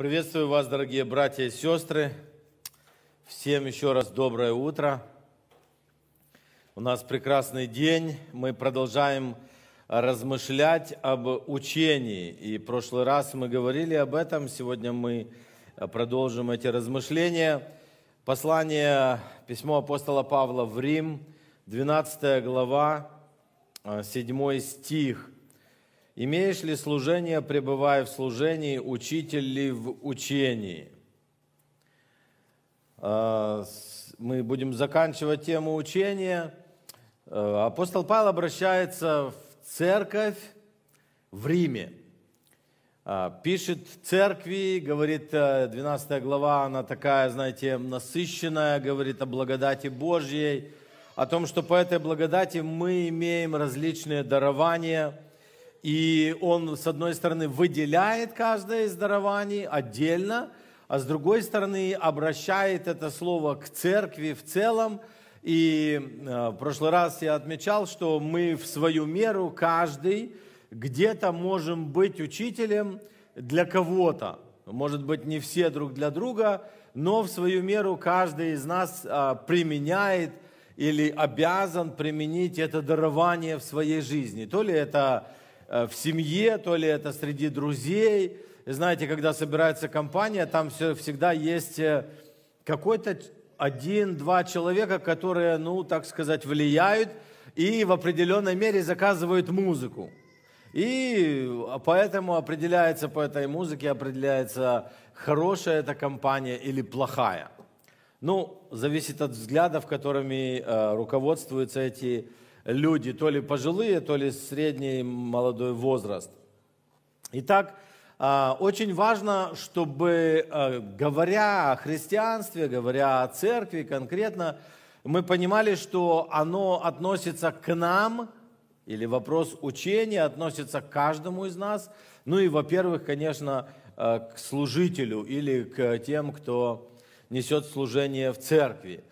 Приветствую вас, дорогие братья и сестры. Всем еще раз доброе утро. У нас прекрасный день. Мы продолжаем размышлять об учении. И в прошлый раз мы говорили об этом. Сегодня мы продолжим эти размышления. Послание, письмо апостола Павла в Рим, 12 глава, 7 э, стих – Имеешь ли служение, пребывая в служении, учитель ли в учении? А, мы будем заканчивать тему учения. А, апостол Павел обращается в церковь в Риме. А, пишет в церкви, говорит, 12 э, глава, она такая, знаете, насыщенная, говорит о благодати Божьей, о том, что по этой благодати мы имеем различные дарования – и он, с одной стороны, выделяет каждое из дарований отдельно, а с другой стороны, обращает это слово к церкви в целом. И э, в прошлый раз я отмечал, что мы в свою меру, каждый, где-то можем быть учителем для кого-то. Может быть, не все друг для друга, но в свою меру каждый из нас э, применяет или обязан применить это дарование в своей жизни. То ли это Э, в семье, то ли это среди друзей. И знаете, когда собирается компания, там все, всегда есть э, какой-то один-два человека, которые, ну, так сказать, влияют и в определенной мере заказывают музыку. И поэтому определяется по этой музыке, определяется, хорошая эта компания или плохая. Ну, зависит от взглядов, которыми э, руководствуются эти люди, то ли пожилые, то ли средний молодой возраст. Итак, а, очень важно, чтобы, а, говоря о христианстве, говоря о церкви конкретно, мы понимали, что оно относится к нам, или вопрос учения относится к каждому из нас, ну и, во-первых, конечно, а, к служителю или к тем, кто несет служение в церкви.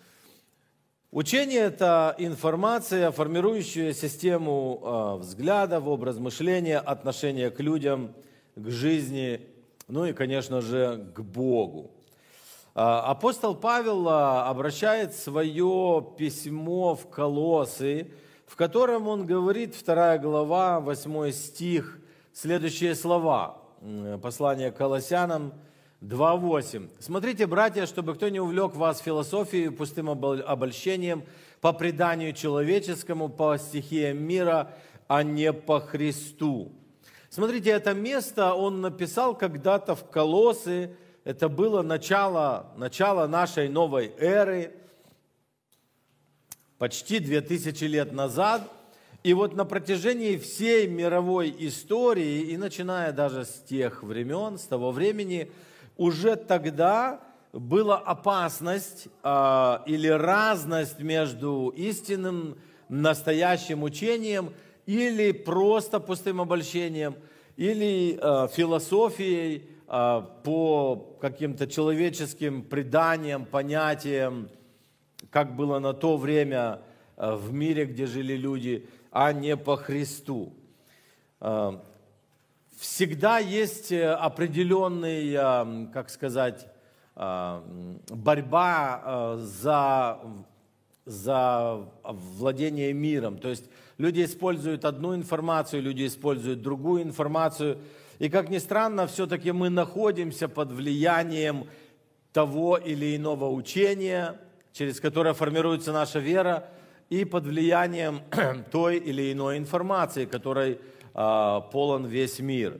Учение – это информация, формирующая систему э, взглядов, образ мышления, отношения к людям, к жизни, ну и, конечно же, к Богу. Э, апостол Павел э, обращает свое письмо в Колосы, в котором он говорит, 2 глава, 8 стих, следующие слова. Послание к Колоссянам – 2.8. Смотрите, братья, чтобы кто не увлек вас философией, пустым обольщением, по преданию человеческому, по стихиям мира, а не по Христу. Смотрите, это место он написал когда-то в Колосы, это было начало, начало нашей новой эры, почти 2000 лет назад. И вот на протяжении всей мировой истории, и начиная даже с тех времен, с того времени – уже тогда была опасность э, или разность между истинным, настоящим учением или просто пустым обольщением, или э, философией э, по каким-то человеческим преданиям, понятиям, как было на то время в мире, где жили люди, а не по Христу всегда есть э, определенный, э, как сказать, э, борьба за, за владение миром. То есть люди используют одну информацию, люди используют другую информацию. И как ни странно, все-таки мы находимся под влиянием того или иного учения, через которое формируется наша вера, и под влиянием той или иной информации, которой а, полон весь мир.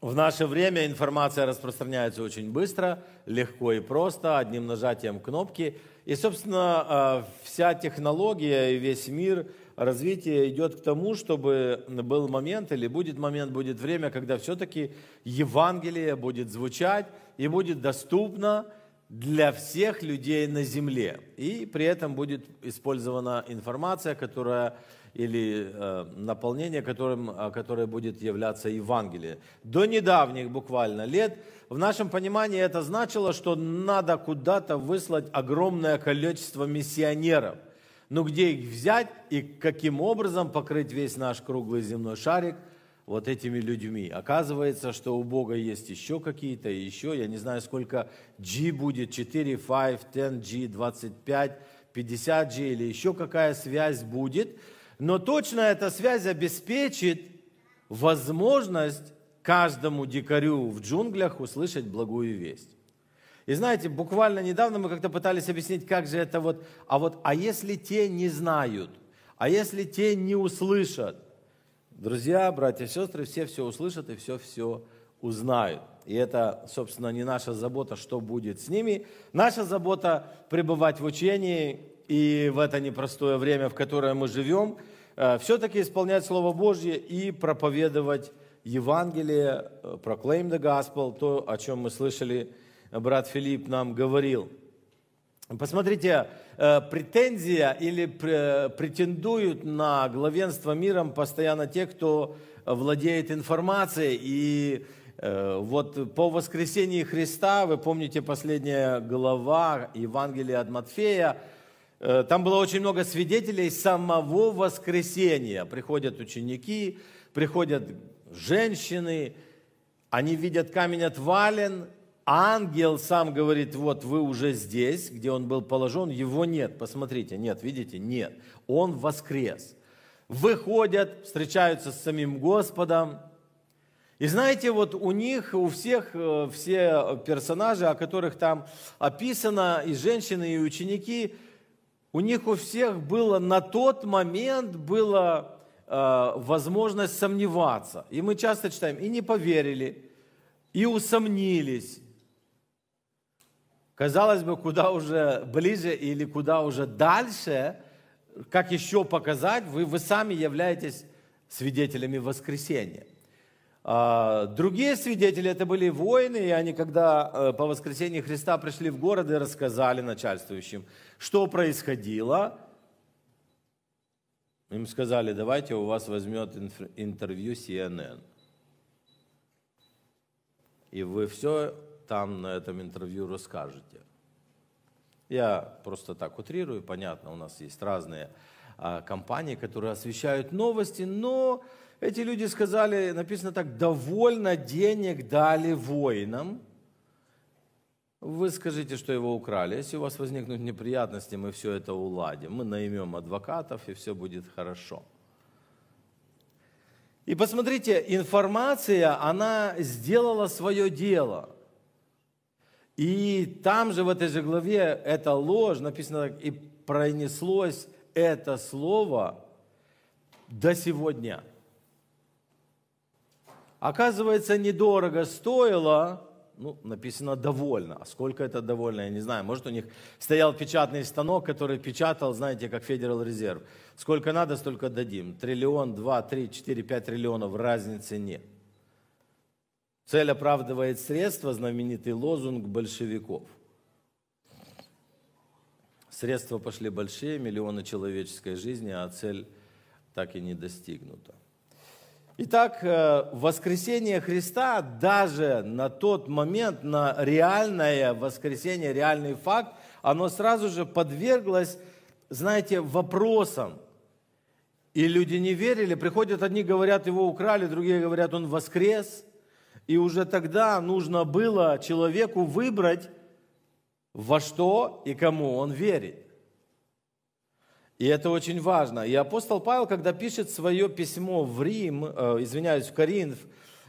В наше время информация распространяется очень быстро, легко и просто, одним нажатием кнопки. И, собственно, а, вся технология и весь мир развития идет к тому, чтобы был момент или будет момент, будет время, когда все-таки Евангелие будет звучать и будет доступно для всех людей на земле. И при этом будет использована информация, которая или э, наполнение, которым, э, которое будет являться Евангелие. До недавних буквально лет в нашем понимании это значило, что надо куда-то выслать огромное количество миссионеров. ну где их взять и каким образом покрыть весь наш круглый земной шарик – вот этими людьми. Оказывается, что у Бога есть еще какие-то, еще, я не знаю, сколько G будет, 4, 5, 10G, 25, 50G или еще какая связь будет – но точно эта связь обеспечит возможность каждому дикарю в джунглях услышать благую весть. И знаете, буквально недавно мы как-то пытались объяснить, как же это вот, а вот, а если те не знают, а если те не услышат, друзья, братья, сестры, все все услышат и все все узнают. И это, собственно, не наша забота, что будет с ними. Наша забота пребывать в учении, и в это непростое время, в которое мы живем, э, все-таки исполнять Слово Божье и проповедовать Евангелие, э, proclaim the gospel, то, о чем мы слышали, брат Филипп нам говорил. Посмотрите, э, претензия или претендуют на главенство миром постоянно те, кто владеет информацией. И вот по воскресении Христа, вы помните последняя глава Евангелия от Матфея, Э, там было очень много свидетелей самого воскресения. Приходят ученики, приходят женщины, они видят камень отвален, ангел сам говорит, вот вы уже здесь, где он был положен, его нет, посмотрите, нет, видите, нет, он воскрес. Выходят, встречаются с самим Господом. И знаете, вот у них, у всех, э, все персонажи, о которых там описано, и женщины, и ученики – у них у всех было на тот момент была э, возможность сомневаться. И мы часто читаем, и не поверили, и усомнились. Казалось бы, куда уже ближе или куда уже дальше, как еще показать, вы, вы сами являетесь свидетелями воскресения. А, другие свидетели это были воины, и они, когда э, по воскресенье Христа пришли в город и рассказали начальствующим, что происходило? Им сказали, давайте у вас возьмет интервью CNN. И вы все там на этом интервью расскажете. Я просто так утрирую, понятно, у нас есть разные а, компании, которые освещают новости, но эти люди сказали, написано так, довольно денег дали воинам, вы скажите, что его украли. Если у вас возникнут неприятности, мы все это уладим. Мы наймем адвокатов, и все будет хорошо. И посмотрите, информация, она сделала свое дело. И там же, в этой же главе, эта ложь, написано так, и пронеслось это слово до сегодня. Оказывается, недорого стоило ну, написано «довольно». А сколько это «довольно», я не знаю. Может, у них стоял печатный станок, который печатал, знаете, как Федерал Резерв. Сколько надо, столько дадим. Триллион, два, три, четыре, пять триллионов. Разницы нет. Цель оправдывает средства, знаменитый лозунг большевиков. Средства пошли большие, миллионы человеческой жизни, а цель так и не достигнута. Итак, э, воскресение Христа даже на тот момент, на реальное воскресение, реальный факт, оно сразу же подверглось, знаете, вопросам. И люди не верили. Приходят одни, говорят, его украли, другие говорят, он воскрес. И уже тогда нужно было человеку выбрать, во что и кому он верит. И это очень важно. И апостол Павел, когда пишет свое письмо в Рим, э, извиняюсь, в Коринф,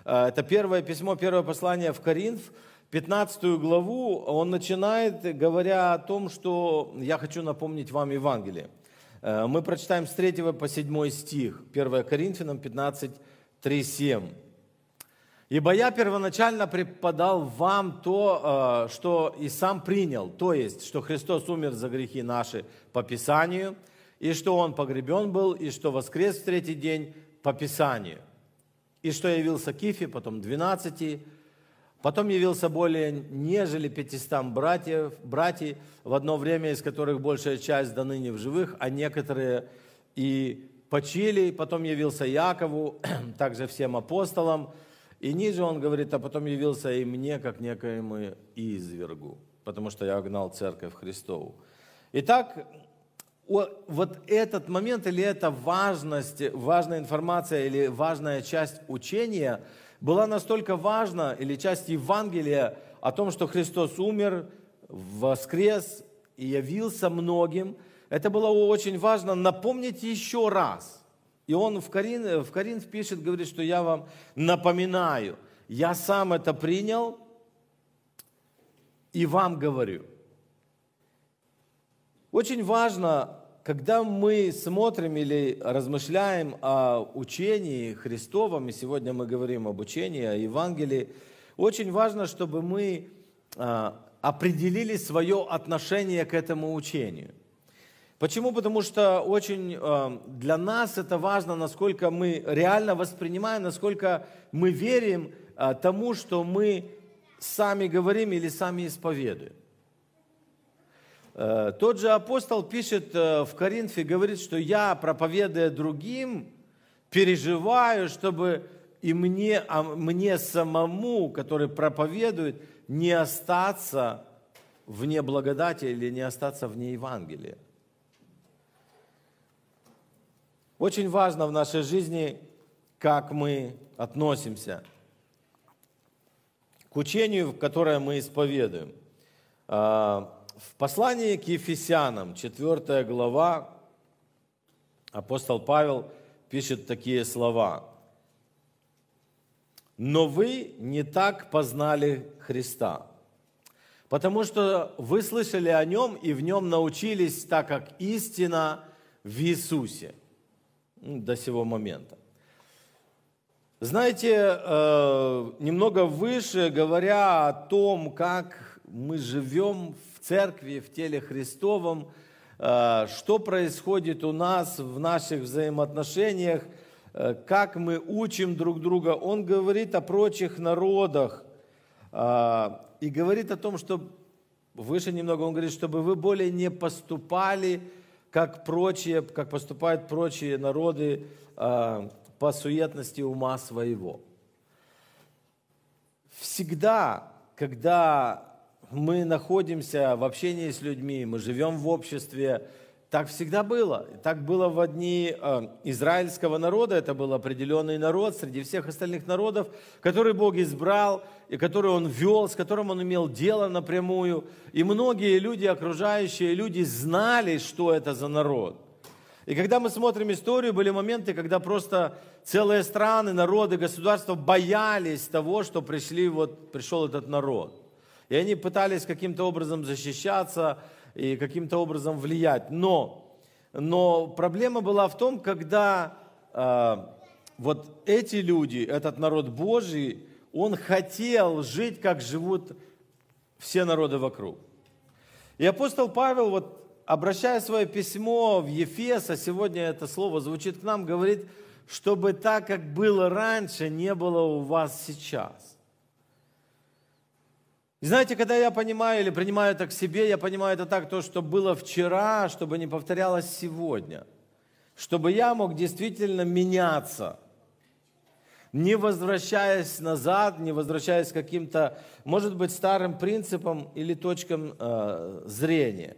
э, это первое письмо, первое послание в Коринф, 15 главу, он начинает, говоря о том, что я хочу напомнить вам Евангелие. Э, мы прочитаем с 3 по 7 стих, 1 Коринфянам 15, 3, 7. «Ибо я первоначально преподал вам то, что и сам принял, то есть, что Христос умер за грехи наши по Писанию – и что Он погребен был, и что воскрес в третий день по Писанию, и что явился Кифе, потом двенадцати, потом явился более нежели пятистам братьев, братьев, в одно время из которых большая часть до ныне в живых, а некоторые и почили, потом явился Якову, также всем апостолам, и ниже он говорит, а потом явился и мне, как некоему извергу, потому что я огнал церковь Христову. Итак, вот этот момент или эта важность, важная информация или важная часть учения была настолько важна, или часть Евангелия о том, что Христос умер, воскрес и явился многим, это было очень важно напомнить еще раз. И он в Коринф, в Коринф пишет, говорит, что я вам напоминаю, я сам это принял и вам говорю. Очень важно когда мы смотрим или размышляем о учении Христовом, и сегодня мы говорим об учении, о Евангелии, очень важно, чтобы мы а, определили свое отношение к этому учению. Почему? Потому что очень а, для нас это важно, насколько мы реально воспринимаем, насколько мы верим а, тому, что мы сами говорим или сами исповедуем. Э, тот же апостол пишет э, в Коринфе, говорит, что я, проповедуя другим, переживаю, чтобы и мне, а мне самому, который проповедует, не остаться вне благодати или не остаться вне Евангелия. Очень важно в нашей жизни, как мы относимся к учению, которое мы исповедуем. Э, в послании к Ефесянам, 4 глава, апостол Павел пишет такие слова. «Но вы не так познали Христа, потому что вы слышали о Нем и в Нем научились, так как истина в Иисусе» до сего момента. Знаете, э, немного выше, говоря о том, как мы живем в церкви, в теле Христовом, э, что происходит у нас в наших взаимоотношениях, э, как мы учим друг друга. Он говорит о прочих народах э, и говорит о том, что выше немного он говорит, чтобы вы более не поступали, как прочие, как поступают прочие народы по суетности ума своего. Всегда, когда мы находимся в общении с людьми, мы живем в обществе. Так всегда было. Так было в одни э, израильского народа. Это был определенный народ среди всех остальных народов, который Бог избрал, и который Он вел, с которым Он имел дело напрямую. И многие люди, окружающие люди, знали, что это за народ – и когда мы смотрим историю, были моменты, когда просто целые страны, народы, государства боялись того, что пришли, вот, пришел этот народ. И они пытались каким-то образом защищаться и каким-то образом влиять. Но, но проблема была в том, когда э, вот эти люди, этот народ Божий, он хотел жить, как живут все народы вокруг. И апостол Павел, вот, обращая свое письмо в Ефес, а сегодня это слово звучит к нам, говорит, чтобы так, как было раньше, не было у вас сейчас знаете, когда я понимаю или принимаю это к себе, я понимаю это так, то, что было вчера, чтобы не повторялось сегодня. Чтобы я мог действительно меняться, не возвращаясь назад, не возвращаясь к каким-то, может быть, старым принципам или точкам э, зрения.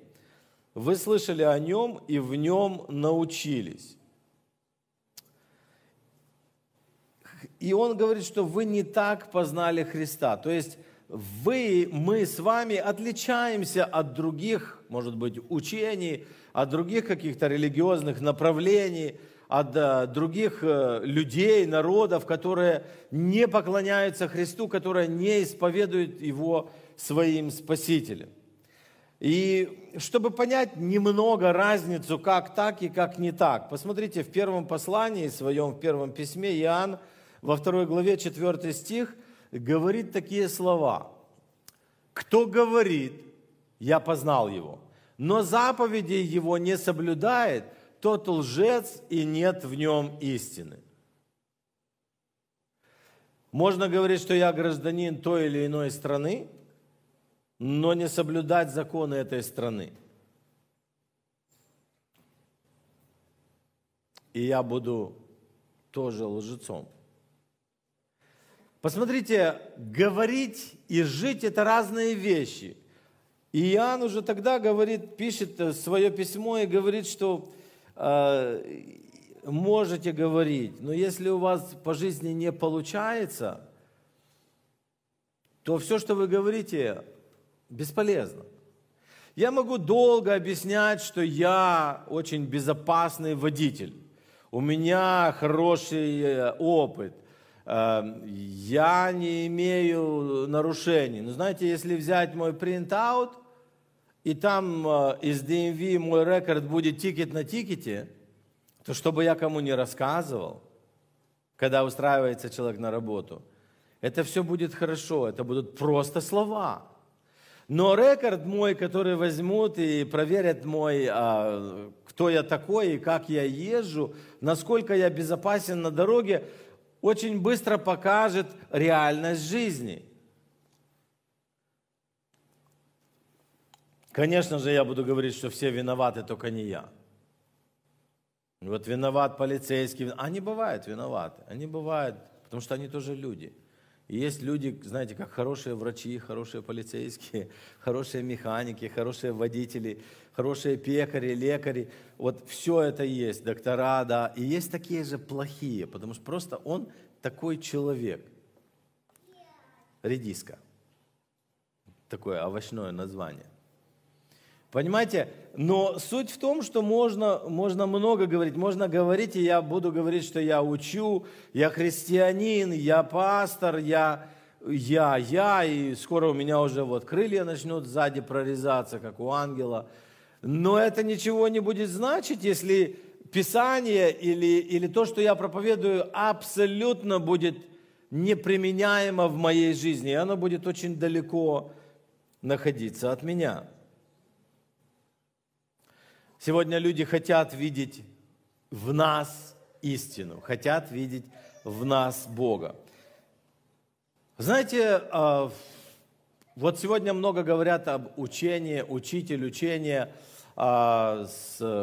Вы слышали о нем и в нем научились. И он говорит, что вы не так познали Христа. То есть вы, мы с вами отличаемся от других, может быть, учений, от других каких-то религиозных направлений, от э, других э, людей, народов, которые не поклоняются Христу, которые не исповедуют Его своим Спасителем. И чтобы понять немного разницу, как так и как не так, посмотрите в первом послании своем, в первом письме Иоанн, во второй главе, четвертый стих – говорит такие слова. «Кто говорит, я познал его, но заповедей его не соблюдает, тот лжец и нет в нем истины». Можно говорить, что я гражданин той или иной страны, но не соблюдать законы этой страны. И я буду тоже лжецом. Посмотрите, говорить и жить – это разные вещи. И Иоанн уже тогда говорит, пишет э, свое письмо и говорит, что э, можете говорить, но если у вас по жизни не получается, то все, что вы говорите, бесполезно. Я могу долго объяснять, что я очень безопасный водитель. У меня хороший э, опыт. Эм, я не имею нарушений. Но ну, знаете, если взять мой принтаут, и там э, из DMV мой рекорд будет тикет на тикете, то чтобы я кому не рассказывал, когда устраивается человек на работу, это все будет хорошо, это будут просто слова. Но рекорд мой, который возьмут и проверят мой, а, кто я такой и как я езжу, насколько я безопасен на дороге, очень быстро покажет реальность жизни. Конечно же, я буду говорить, что все виноваты, только не я. Вот виноват полицейский. Они бывают виноваты. Они бывают, потому что они тоже люди – и есть люди, знаете, как хорошие врачи, хорошие полицейские, хорошие механики, хорошие водители, хорошие пекари, лекари. Вот все это есть, доктора, да. И есть такие же плохие, потому что просто он такой человек. Редиска. Такое овощное название. Понимаете? Но суть в том, что можно, можно много говорить. Можно говорить, и я буду говорить, что я учу, я христианин, я пастор, я, я, я, и скоро у меня уже вот крылья начнут сзади прорезаться, как у ангела. Но это ничего не будет значить, если Писание или, или то, что я проповедую, абсолютно будет неприменяемо в моей жизни, и оно будет очень далеко находиться от меня. Сегодня люди хотят видеть в нас истину, хотят видеть в нас Бога. Знаете, а, вот сегодня много говорят об учении, учитель, учение, а,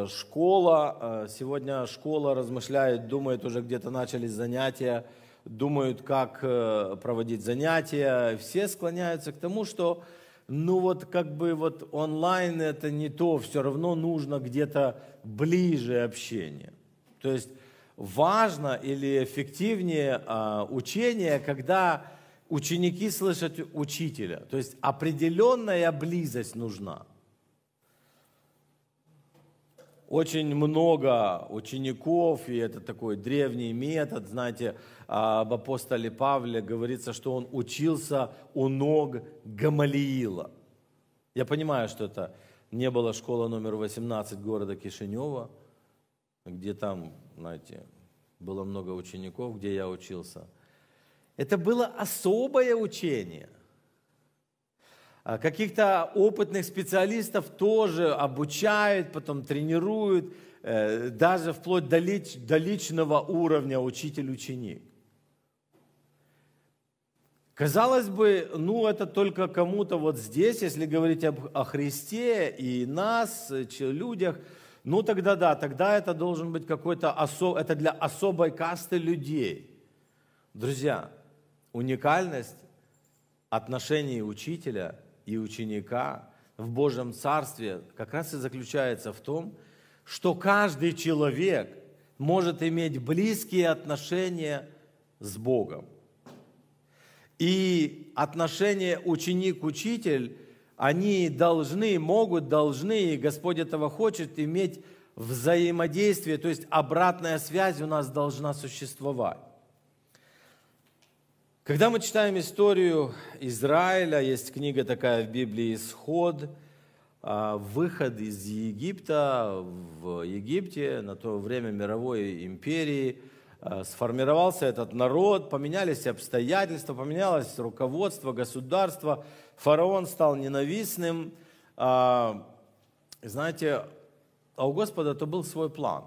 школа. А, сегодня школа размышляет, думает, уже где-то начались занятия, думают, как э, проводить занятия. Все склоняются к тому, что ну вот как бы вот онлайн это не то, все равно нужно где-то ближе общение. То есть важно или эффективнее а, учение, когда ученики слышат учителя. То есть определенная близость нужна. Очень много учеников, и это такой древний метод, знаете, об а, апостоле Павле говорится, что он учился у ног Гамалиила. Я понимаю, что это не была школа номер 18 города Кишинева, где там, знаете, было много учеников, где я учился. Это было особое учение. А каких-то опытных специалистов тоже обучают, потом тренируют, э, даже вплоть до, личного уровня учитель-ученик. Казалось бы, ну это только кому-то вот здесь, если говорить об, о Христе и нас, людях, ну тогда да, тогда это должен быть какой-то особ, это для особой касты людей. Друзья, уникальность отношений учителя и ученика в Божьем Царстве как раз и заключается в том, что каждый человек может иметь близкие отношения с Богом. И отношения ученик-учитель, они должны, могут, должны, и Господь этого хочет, иметь взаимодействие, то есть обратная связь у нас должна существовать. Когда мы читаем историю Израиля, есть книга такая в Библии «Исход», а, выход из Египта в Египте, на то время мировой империи – Э, сформировался этот народ, поменялись обстоятельства, поменялось руководство государства, фараон стал ненавистным. А, знаете, а у Господа то был свой план.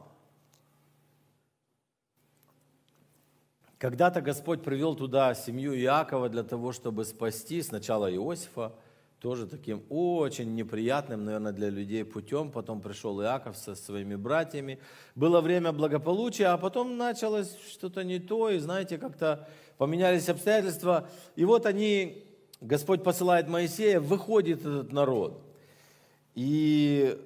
Когда-то Господь привел туда семью Иакова для того, чтобы спасти сначала Иосифа, тоже таким очень неприятным, наверное, для людей путем. Потом пришел Иаков со своими братьями. Было время благополучия, а потом началось что-то не то, и, знаете, как-то поменялись обстоятельства. И вот они, Господь посылает Моисея, выходит этот народ. И,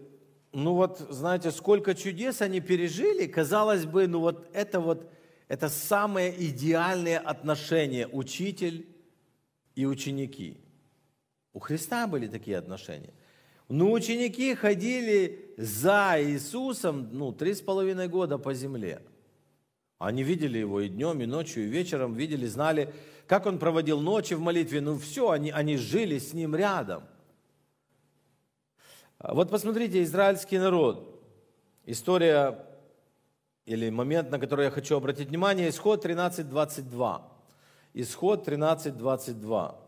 ну вот, знаете, сколько чудес они пережили, казалось бы, ну вот это вот, это самое идеальное отношение учитель и ученики – у Христа были такие отношения. Но ученики ходили за Иисусом ну, три с половиной года по земле. Они видели его и днем, и ночью, и вечером, видели, знали, как он проводил ночи в молитве. Ну все, они, они жили с ним рядом. Вот посмотрите, израильский народ. История или момент, на который я хочу обратить внимание, исход 13.22. Исход 13.22.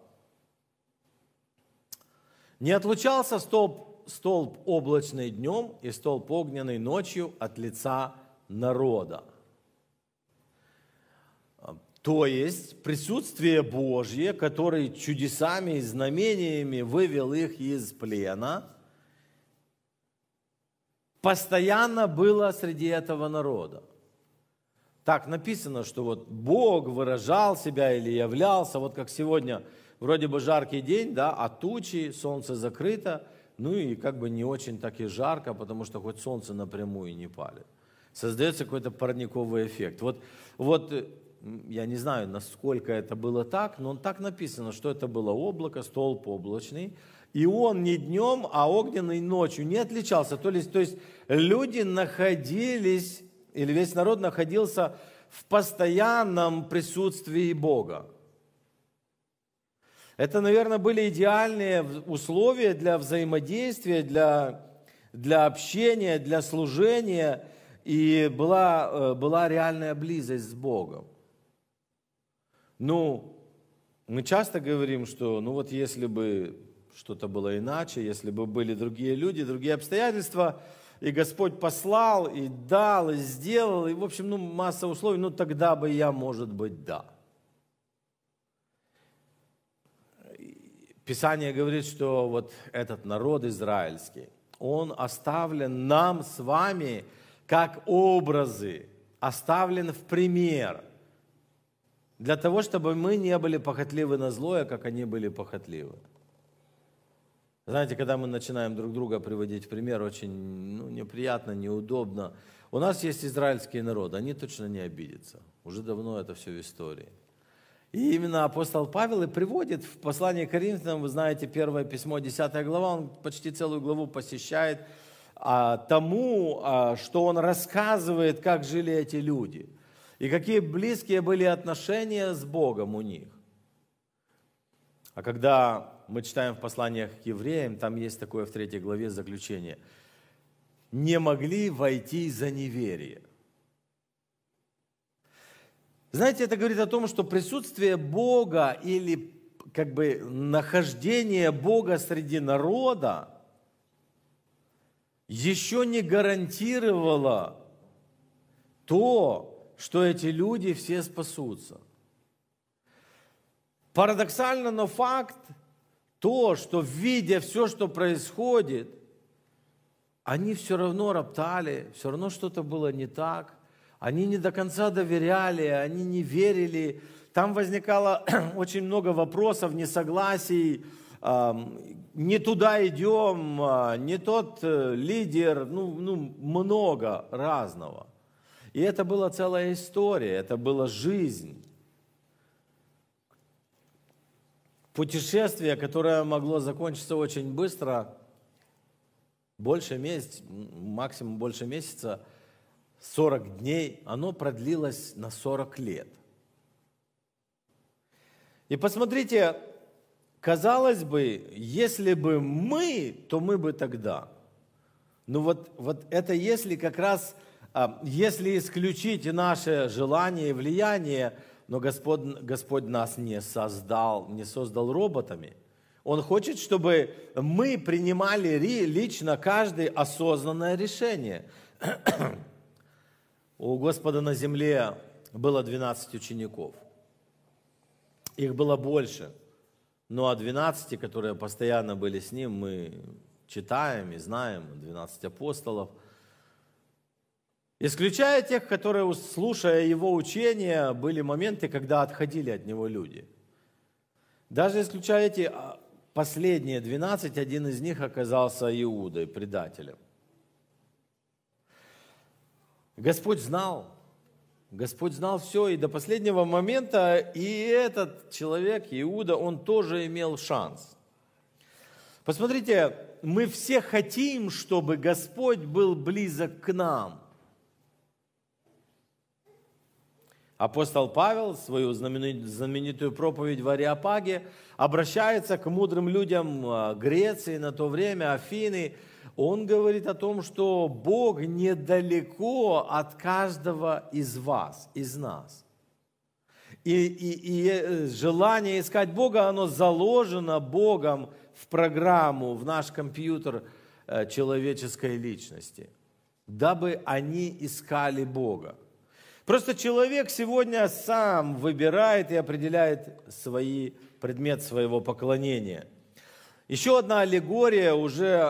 Не отлучался столб, столб облачный днем и столб огненный ночью от лица народа. То есть присутствие Божье, который чудесами и знамениями вывел их из плена, постоянно было среди этого народа. Так написано, что вот Бог выражал себя или являлся, вот как сегодня – вроде бы жаркий день, да, а тучи, солнце закрыто, ну и как бы не очень так и жарко, потому что хоть солнце напрямую не палит. Создается какой-то парниковый эффект. Вот, вот э, я не знаю, насколько это было так, но так написано, что это было облако, столб облачный, и он не днем, а огненной ночью не отличался. То есть, то есть люди находились, или весь народ находился в постоянном присутствии Бога. Это, наверное, были идеальные условия для взаимодействия, для, для общения, для служения, и была, э, была реальная близость с Богом. Ну, мы часто говорим, что ну вот если бы что-то было иначе, если бы были другие люди, другие обстоятельства, и Господь послал, и дал, и сделал, и, в общем, ну, масса условий, ну, тогда бы я, может быть, да. Писание говорит, что вот этот народ израильский, он оставлен нам с вами как образы, оставлен в пример, для того, чтобы мы не были похотливы на злое, как они были похотливы. Знаете, когда мы начинаем друг друга приводить в пример, очень ну, неприятно, неудобно. У нас есть израильский народ, они точно не обидятся. Уже давно это все в истории. И именно апостол Павел и приводит в послании к Коринфянам, вы знаете, первое письмо, 10 глава, он почти целую главу посещает а, тому, а, что он рассказывает, как жили эти люди, и какие близкие были отношения с Богом у них. А когда мы читаем в посланиях к евреям, там есть такое в третьей главе заключение. «Не могли войти за неверие». Знаете, это говорит о том, что присутствие Бога или как бы нахождение Бога среди народа еще не гарантировало то, что эти люди все спасутся. Парадоксально, но факт то, что видя все, что происходит, они все равно роптали, все равно что-то было не так. Они не до конца доверяли, они не верили. Там возникало очень много вопросов, несогласий. Не туда идем, а, не тот э, лидер, ну, ну, много разного. И это была целая история, это была жизнь. Путешествие, которое могло закончиться очень быстро, больше месяца, максимум больше месяца – 40 дней, оно продлилось на 40 лет. И посмотрите, казалось бы, если бы мы, то мы бы тогда. Ну вот, вот это если как раз, а, если исключить наше желание и влияние, но Господь, Господь нас не создал, не создал роботами. Он хочет, чтобы мы принимали лично каждое осознанное решение. У Господа на земле было 12 учеников. Их было больше. Ну а 12, которые постоянно были с ним, мы читаем и знаем, 12 апостолов. Исключая тех, которые, слушая его учение, были моменты, когда отходили от него люди. Даже исключая эти а, последние 12, один из них оказался Иудой, предателем. Господь знал, Господь знал все и до последнего момента, и этот человек, Иуда, он тоже имел шанс. Посмотрите, мы все хотим, чтобы Господь был близок к нам. Апостол Павел свою знаменитую проповедь в Ариапаге обращается к мудрым людям а, Греции на то время, Афины – он говорит о том, что Бог недалеко от каждого из вас, из нас. И, и, и э, желание искать Бога, оно заложено Богом в программу, в наш компьютер э, человеческой личности, дабы они искали Бога. Просто человек сегодня сам выбирает и определяет свои, предмет своего поклонения. Еще одна аллегория уже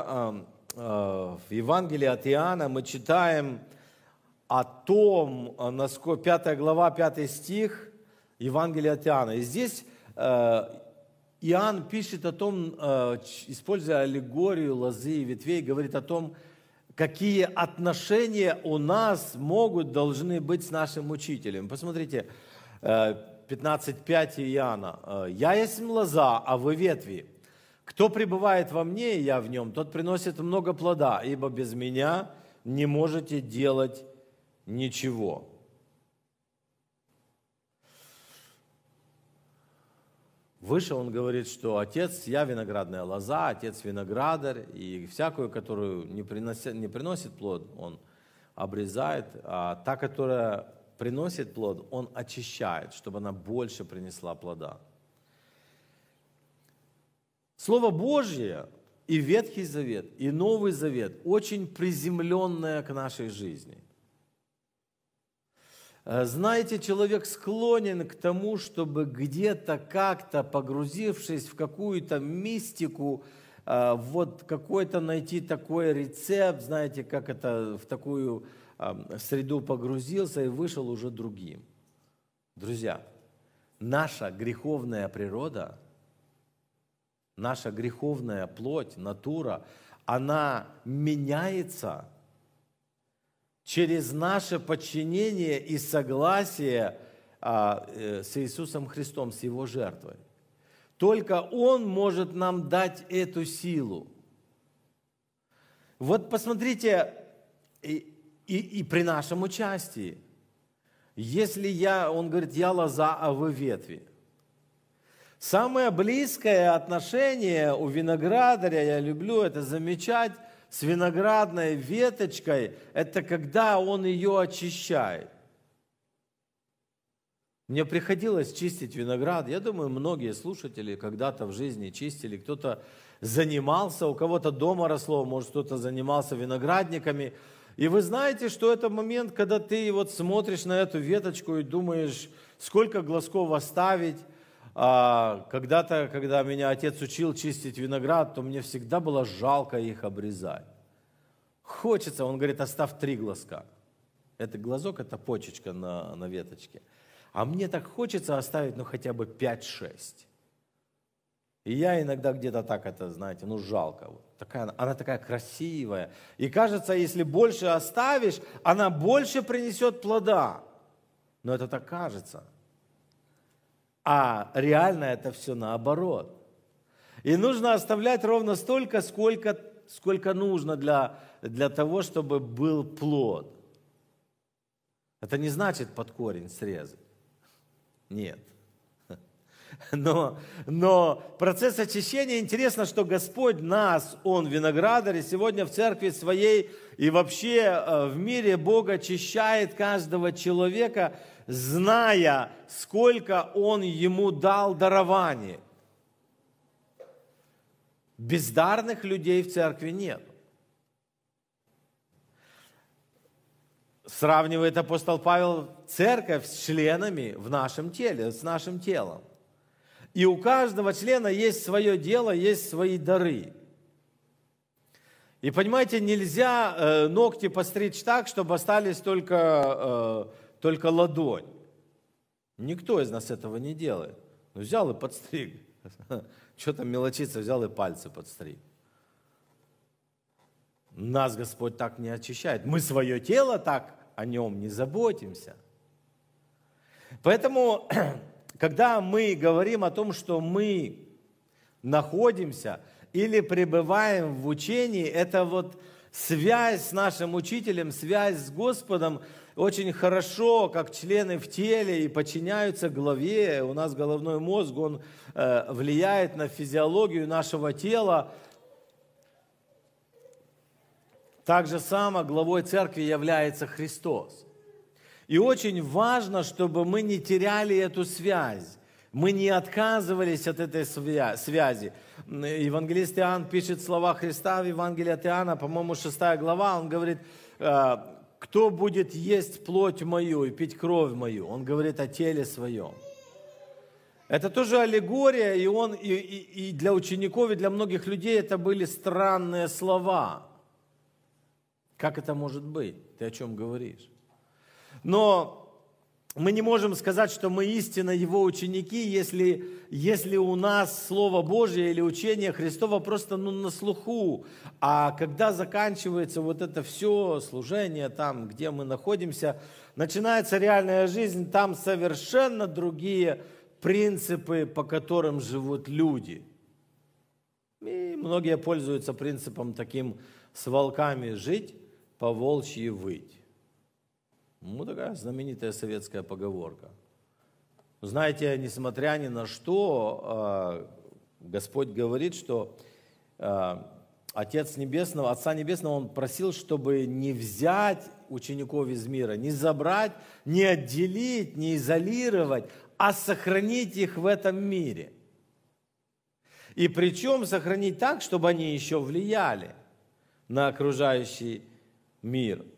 Э, в Евангелии от Иоанна мы читаем о том, э, насколько 5 глава, 5 стих Евангелия от Иоанна. И здесь э, Иоанн пишет о том, используя аллегорию лозы и ветвей, говорит о том, какие отношения у нас могут, должны быть с нашим учителем. Посмотрите, 15.5 Иоанна. «Я есть лоза, а вы ветви. Кто пребывает во мне, и я в нем, тот приносит много плода, ибо без меня не можете делать ничего. Выше он говорит, что отец, я виноградная лоза, отец виноградарь, и всякую, которую не приносит, не приносит плод, он обрезает, а та, которая приносит плод, он очищает, чтобы она больше принесла плода. Слово Божье и Ветхий Завет, и Новый Завет очень приземленное к нашей жизни. Э, знаете, человек склонен к тому, чтобы где-то как-то погрузившись в какую-то мистику, э, вот какой-то найти такой рецепт, знаете, как это в такую среду погрузился и вышел уже другим. Друзья, наша греховная природа – наша греховная плоть, натура, она меняется через наше подчинение и согласие а, э, с Иисусом Христом, с Его жертвой. Только Он может нам дать эту силу. Вот посмотрите, и, и, и при нашем участии, если я, он говорит, я лоза, а вы ветви. Самое близкое отношение у виноградаря, я люблю это замечать, с виноградной веточкой, это когда он ее очищает. Мне приходилось чистить виноград. Я думаю, многие слушатели когда-то в жизни чистили. Кто-то занимался, у кого-то дома росло, может, кто-то занимался виноградниками. И вы знаете, что это момент, когда ты вот смотришь на эту веточку и думаешь, сколько глазков оставить, а, когда-то, когда меня отец учил чистить виноград, то мне всегда было жалко их обрезать. Хочется, он говорит, оставь три глазка. Это глазок, это почечка на, на веточке. А мне так хочется оставить, ну, хотя бы 5-6. И я иногда где-то так это, знаете, ну, жалко. Вот такая, она такая красивая. И кажется, если больше оставишь, она больше принесет плода. Но это так кажется. А реально это все наоборот. И нужно оставлять ровно столько, сколько, сколько нужно для, для того, чтобы был плод. Это не значит под корень срезать. Нет. Но, но процесс очищения, интересно, что Господь нас, Он виноградарь, сегодня в церкви своей и вообще э, в мире Бог очищает каждого человека, зная, сколько Он ему дал дарований. Бездарных людей в церкви нет. Сравнивает апостол Павел церковь с членами в нашем теле, с нашим телом. И у каждого члена есть свое дело, есть свои дары. И понимаете, нельзя э, ногти постричь так, чтобы остались только, э, только ладонь. Никто из нас этого не делает. Ну взял и подстриг. Что там мелочиться, взял и пальцы подстриг. Нас Господь так не очищает. Мы свое тело так о нем не заботимся. Поэтому Когда мы говорим о том, что мы находимся или пребываем в учении, это вот связь с нашим учителем, связь с Господом очень хорошо, как члены в теле и подчиняются главе. У нас головной мозг, он э, влияет на физиологию нашего тела. Так же само главой церкви является Христос. И очень важно, чтобы мы не теряли эту связь. Мы не отказывались от этой связи. Евангелист Иоанн пишет слова Христа в Евангелии от Иоанна, по-моему, 6 глава, он говорит, «Э, кто будет есть плоть мою и пить кровь мою? Он говорит о теле своем. Это тоже аллегория, и, он, и, и, и для учеников, и для многих людей это были странные слова. Как это может быть? Ты о чем говоришь? но мы не можем сказать, что мы истинно Его ученики, если, если у нас Слово Божье или учение Христова просто ну, на слуху. А когда заканчивается вот это все служение там, где мы находимся, начинается реальная жизнь, там совершенно другие принципы, по которым живут люди. И многие пользуются принципом таким с волками жить, по волчьи выть. Ну, такая знаменитая советская поговорка. Знаете, несмотря ни на что, а, Господь говорит, что а, Отец Небесного, Отца Небесного Он просил, чтобы не взять учеников из мира, не забрать, не отделить, не изолировать, а сохранить их в этом мире. И причем сохранить так, чтобы они еще влияли на окружающий мир –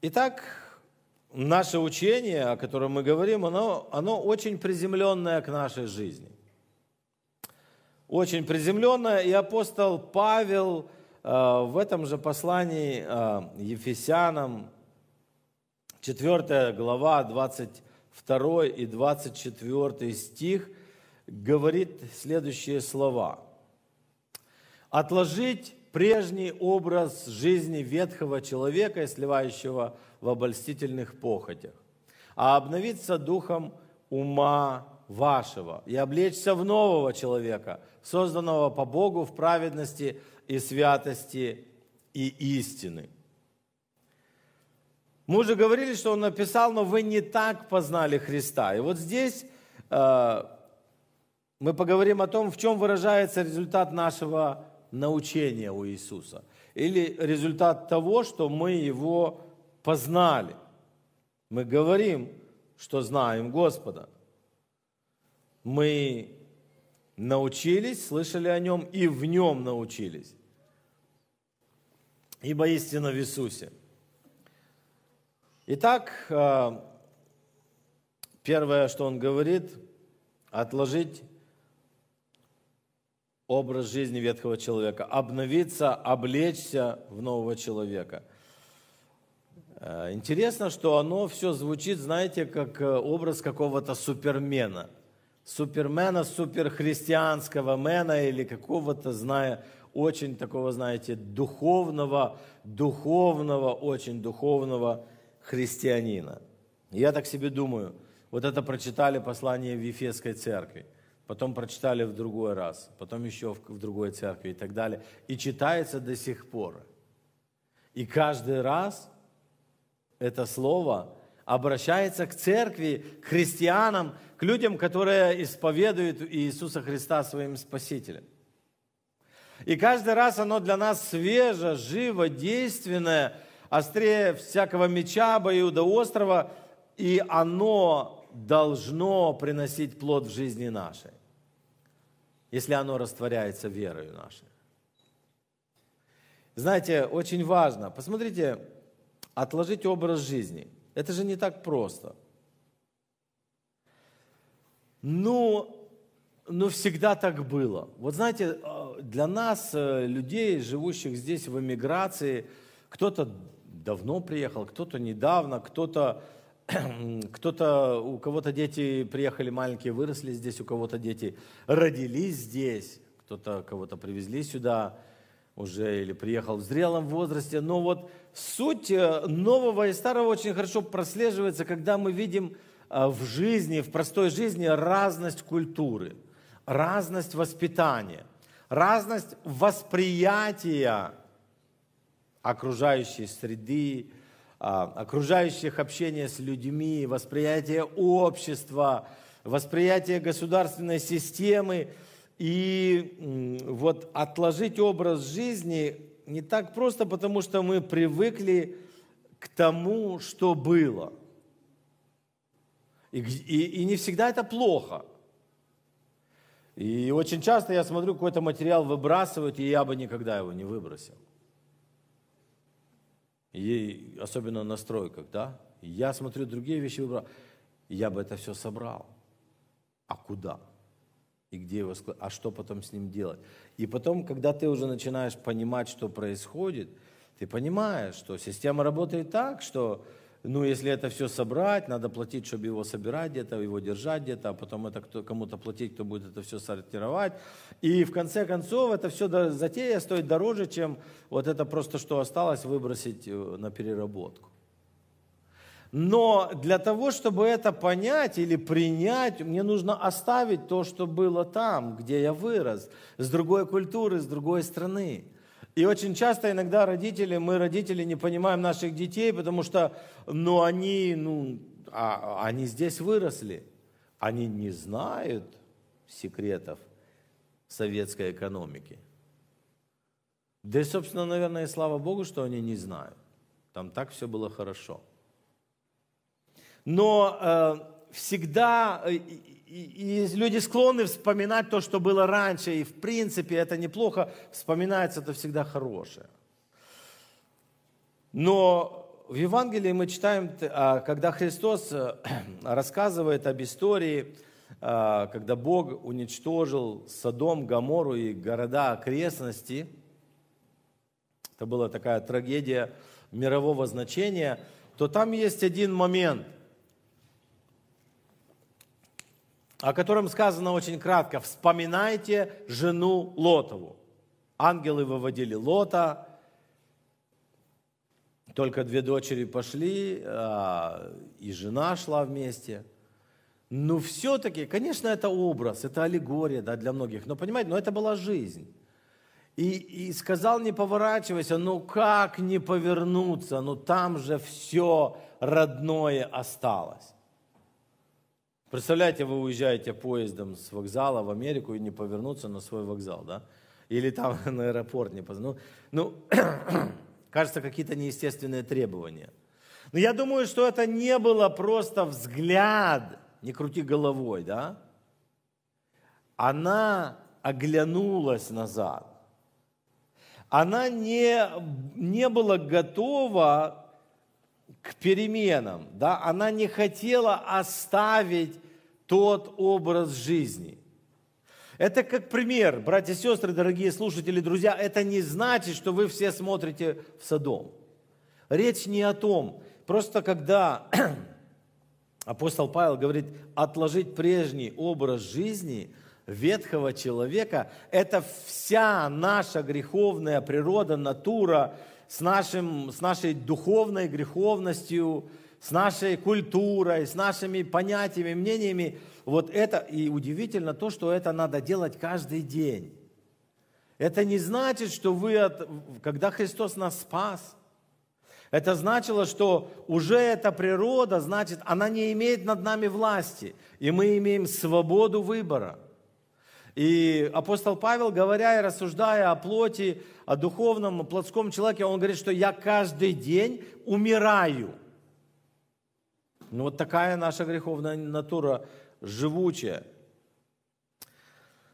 Итак, наше учение, о котором мы говорим, оно, оно очень приземленное к нашей жизни. Очень приземленное. И апостол Павел э, в этом же послании э, Ефесянам, 4 глава, 22 и 24 стих, говорит следующие слова. «Отложить прежний образ жизни ветхого человека, сливающего в обольстительных похотях, а обновиться духом ума вашего и облечься в нового человека, созданного по Богу в праведности и святости и истины. Мы уже говорили, что он написал, но вы не так познали Христа. И вот здесь э, мы поговорим о том, в чем выражается результат нашего научения у Иисуса или результат того, что мы Его познали. Мы говорим, что знаем Господа. Мы научились, слышали о Нем и в Нем научились. Ибо истина в Иисусе. Итак, э, первое, что он говорит, отложить образ жизни ветхого человека, обновиться, облечься в нового человека. Э, интересно, что оно все звучит, знаете, как э, образ какого-то супермена. Супермена, суперхристианского мена или какого-то, зная, очень такого, знаете, духовного, духовного, очень духовного христианина. Я так себе думаю, вот это прочитали послание в Ефесской церкви – потом прочитали в другой раз, потом еще в, в другой церкви и так далее. И читается до сих пор. И каждый раз это слово обращается к церкви, к христианам, к людям, которые исповедуют Иисуса Христа своим Спасителем. И каждый раз оно для нас свеже, живо, действенное, острее всякого меча, бою до острова, и оно должно приносить плод в жизни нашей если оно растворяется верою нашей. Знаете, очень важно, посмотрите, отложить образ жизни. Это же не так просто. Ну, ну всегда так было. Вот знаете, э, для нас, э, людей, живущих здесь в эмиграции, кто-то давно приехал, кто-то недавно, кто-то кто-то, у кого-то дети приехали маленькие, выросли здесь, у кого-то дети родились здесь, кто-то кого-то привезли сюда уже или приехал в зрелом возрасте. Но вот суть э, нового и старого очень хорошо прослеживается, когда мы видим э, в жизни, в простой жизни разность культуры, разность воспитания, разность восприятия окружающей среды, а, окружающих, общения с людьми, восприятие общества, восприятие государственной системы. И вот отложить образ жизни не так просто, потому что мы привыкли к тому, что было. И, и, и не всегда это плохо. И очень часто я смотрю, какой-то материал выбрасывают, и я бы никогда его не выбросил ей особенно на стройках, да? Я смотрю, другие вещи выбрал. Я бы это все собрал. А куда? И где его склад... А что потом с ним делать? И потом, когда ты уже начинаешь понимать, что происходит, ты понимаешь, что система работает так, что ну, если это все собрать, надо платить, чтобы его собирать где-то, его держать где-то, а потом это кто, кому-то платить, кто будет это все сортировать. И в конце концов, это все затея стоит дороже, чем вот это просто, что осталось, выбросить э, на переработку. Но для того, чтобы это понять или принять, мне нужно оставить то, что было там, где я вырос, с другой культуры, с другой страны. И очень часто иногда родители, мы родители не понимаем наших детей, потому что, ну, они, ну, а, они здесь выросли. Они не знают секретов советской экономики. Да и, собственно, наверное, и слава Богу, что они не знают. Там так все было хорошо. Но э, всегда э, и, люди склонны вспоминать то, что было раньше, и в принципе это неплохо, вспоминается это всегда хорошее. Но в Евангелии мы читаем, а, когда Христос э, рассказывает об истории, а, когда Бог уничтожил Содом, Гамору и города окрестности, это была такая трагедия мирового значения, то там есть один момент – о котором сказано очень кратко. Вспоминайте жену Лотову. Ангелы выводили Лота, только две дочери пошли, а, и жена шла вместе. Но ну, все-таки, конечно, это образ, это аллегория да, для многих, но понимаете, но это была жизнь. И, и сказал, не поворачивайся, ну как не повернуться, ну там же все родное осталось. Представляете, вы уезжаете поездом с вокзала в Америку и не повернуться на свой вокзал, да? Или там на аэропорт не повернуться. Ну, ну кажется, какие-то неестественные требования. Но я думаю, что это не было просто взгляд, не крути головой, да? Она оглянулась назад. Она не, не была готова к переменам, да, она не хотела оставить тот образ жизни. Это как пример, братья и сестры, дорогие слушатели, друзья, это не значит, что вы все смотрите в Содом. Речь не о том, просто когда апостол Павел говорит отложить прежний образ жизни ветхого человека, это вся наша греховная природа, натура, с, нашим, с нашей духовной греховностью, с нашей культурой, с нашими понятиями, мнениями. Вот это, и удивительно то, что это надо делать каждый день. Это не значит, что вы, от, когда Христос нас спас, это значило, что уже эта природа, значит, она не имеет над нами власти, и мы имеем свободу выбора – и апостол Павел, говоря и рассуждая о плоти, о духовном, о плотском человеке, он говорит, что я каждый день умираю. Ну вот такая наша греховная натура живучая.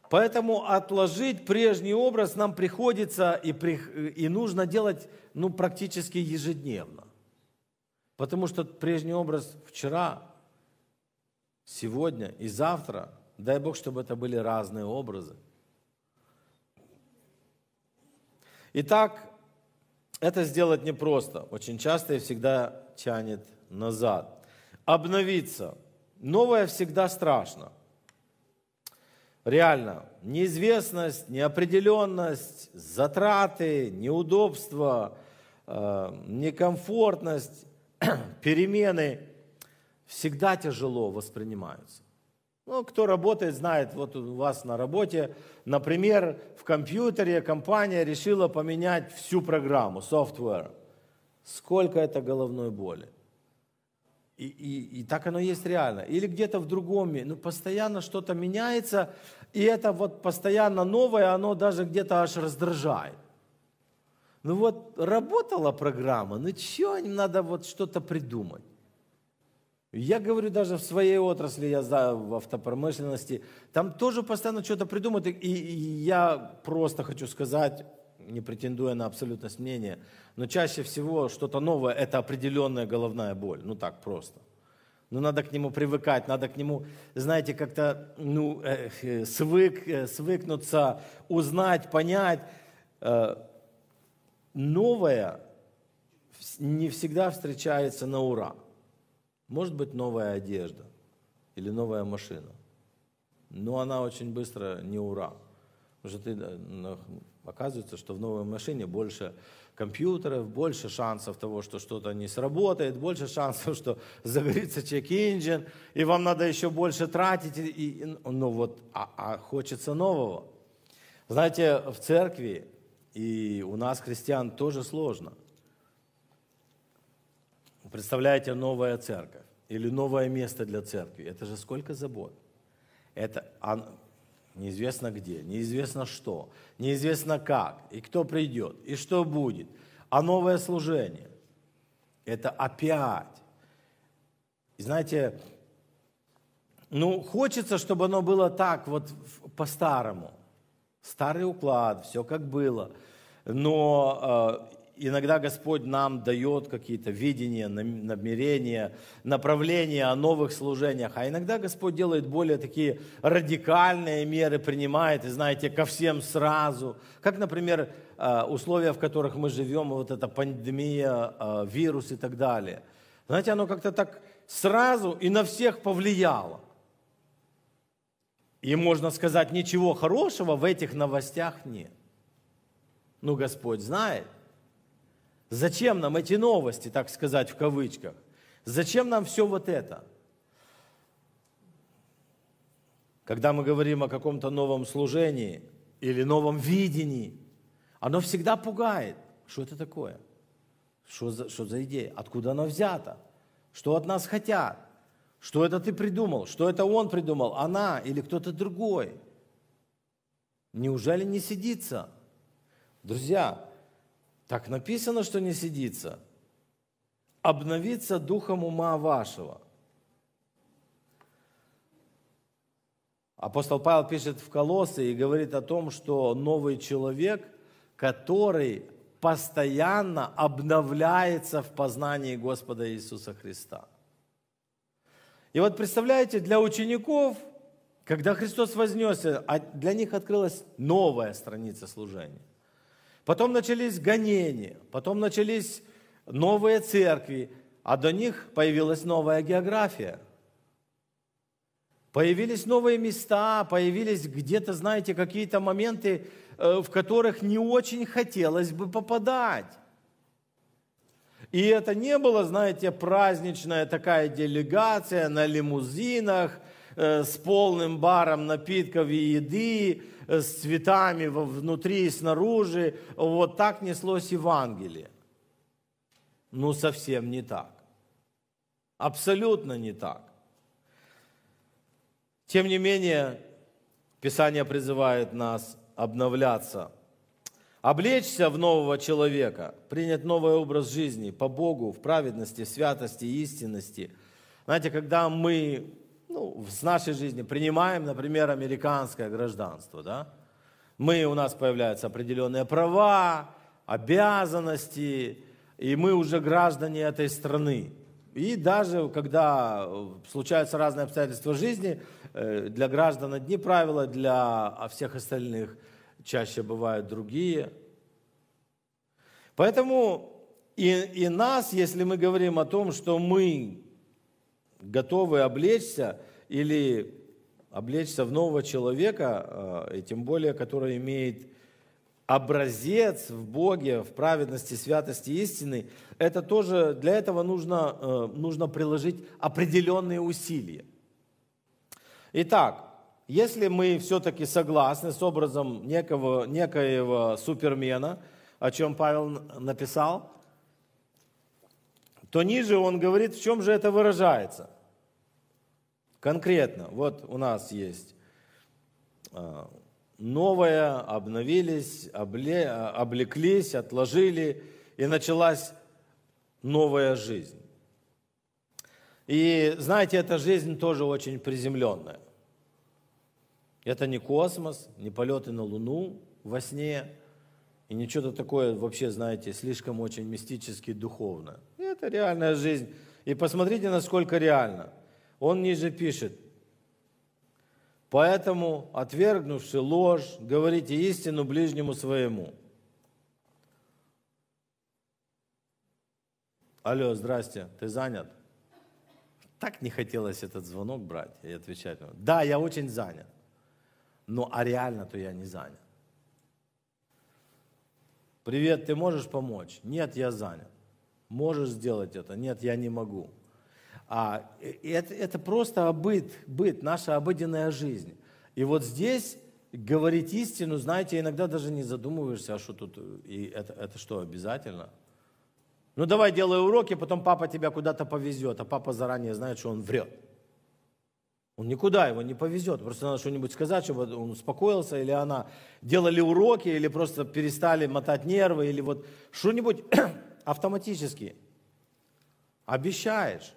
Поэтому отложить прежний образ нам приходится и, при, и нужно делать ну, практически ежедневно. Потому что прежний образ вчера, сегодня и завтра – Дай Бог, чтобы это были разные образы. Итак, это сделать непросто. Очень часто и всегда тянет назад. Обновиться. Новое всегда страшно. Реально, неизвестность, неопределенность, затраты, неудобства, э, некомфортность, перемены всегда тяжело воспринимаются. Ну, кто работает, знает, вот у вас на работе, например, в компьютере компания решила поменять всю программу, software. Сколько это головной боли? И, и, и так оно есть реально. Или где-то в другом мире. Ну, постоянно что-то меняется, и это вот постоянно новое, оно даже где-то аж раздражает. Ну вот работала программа, ну чего им надо вот что-то придумать? Я говорю, даже в своей отрасли, я за в автопромышленности, там тоже постоянно что-то придумают. И, и я просто хочу сказать, не претендуя на абсолютность мнения, но чаще всего что-то новое – это определенная головная боль. Ну так просто. Но ну, надо к нему привыкать, надо к нему, знаете, как-то ну, э, свык, э, свыкнуться, узнать, понять. Э, новое не всегда встречается на ура. Может быть новая одежда или новая машина, но она очень быстро не ура. Потому что ты, э, оказывается, что в новой машине больше компьютеров, больше шансов того, что что-то не сработает, больше шансов, что загорится чек-инжин, и вам надо еще больше тратить. И, и, ну вот, а, а хочется нового. Знаете, в церкви и у нас, христиан, тоже сложно. Представляете, новая церковь или новое место для церкви. Это же сколько забот. Это он, неизвестно где, неизвестно что, неизвестно как, и кто придет, и что будет. А новое служение – это опять. И знаете, ну, хочется, чтобы оно было так, вот по-старому. Старый уклад, все как было. Но э, иногда Господь нам дает какие-то видения, намерения, направления о новых служениях, а иногда Господь делает более такие радикальные меры, принимает, и знаете, ко всем сразу. Как, например, э, условия, в которых мы живем, вот эта пандемия, э, вирус и так далее. Знаете, оно как-то так сразу и на всех повлияло. И можно сказать, ничего хорошего в этих новостях нет. Ну, Господь знает. Зачем нам эти новости, так сказать, в кавычках? Зачем нам все вот это? Когда мы говорим о каком-то новом служении или новом видении, оно всегда пугает. Что это такое? Что за, что за идея? Откуда оно взято? Что от нас хотят? Что это ты придумал? Что это он придумал? Она или кто-то другой? Неужели не сидится? Друзья, так написано, что не сидится. Обновиться духом ума вашего. Апостол Павел пишет в Колосы и говорит о том, что новый человек, который постоянно обновляется в познании Господа Иисуса Христа. И вот представляете, для учеников, когда Христос вознесся, а для них открылась новая страница служения. Потом начались гонения, потом начались новые церкви, а до них появилась новая география. Появились новые места, появились где-то, знаете, какие-то моменты, э, в которых не очень хотелось бы попадать. И это не было, знаете, праздничная такая делегация на лимузинах э, с полным баром напитков и еды, Э, с цветами внутри и снаружи. Вот так неслось Евангелие. Ну, совсем не так. Абсолютно не так. Тем не менее, Писание призывает нас обновляться, облечься в нового человека, принять новый образ жизни по Богу, в праведности, в святости, истинности. Знаете, когда мы ну, в нашей жизни принимаем, например, американское гражданство, да? Мы, у нас появляются определенные права, обязанности, и мы уже граждане этой страны. И даже когда э, случаются разные обстоятельства жизни, э, для граждан одни правила, для а всех остальных чаще бывают другие. Поэтому и, и нас, если мы говорим о том, что мы готовы облечься или облечься в нового человека, э, и тем более, который имеет образец в Боге, в праведности, святости, истины, это тоже, для этого нужно, э, нужно приложить определенные усилия. Итак, если мы все-таки согласны с образом некого, некоего супермена, о чем Павел написал, то ниже он говорит, в чем же это выражается. Конкретно, вот у нас есть а, новое, обновились, обле, а, облеклись, отложили, и началась новая жизнь. И знаете, эта жизнь тоже очень приземленная. Это не космос, не полеты на Луну во сне, и не что-то такое вообще, знаете, слишком очень мистически духовно. Это реальная жизнь. И посмотрите, насколько реально – он ниже пишет, Поэтому, отвергнувши ложь, говорите истину ближнему своему. Алло, здрасте, ты занят? Так не хотелось этот звонок брать и отвечать. Да, я очень занят. Но ну, а реально-то я не занят. Привет, ты можешь помочь? Нет, я занят. Можешь сделать это? Нет, я не могу. А, э, это, это просто обыт, быт, наша обыденная жизнь. И вот здесь говорить истину, знаете, иногда даже не задумываешься, а что тут, э, и это, это что, обязательно? Ну давай делай уроки, потом папа тебя куда-то повезет, а папа заранее знает, что он врет. Он никуда его не повезет. Просто надо что-нибудь сказать, чтобы он успокоился, или она делали уроки, или просто перестали мотать нервы, или вот что-нибудь автоматически. Обещаешь.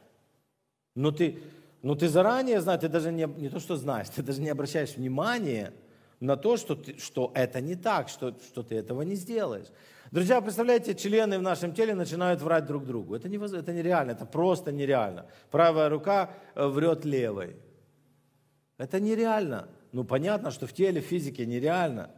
Но ты, но ты заранее знаешь, ты даже не, не то, что знаешь, ты даже не обращаешь внимания на то, что, ты, что это не так, что, что ты этого не сделаешь. Друзья, представляете, члены в нашем теле начинают врать друг другу. Это, не, это нереально, это просто нереально. Правая рука э, врет левой. Это нереально. Ну, понятно, что в теле, в физике нереально.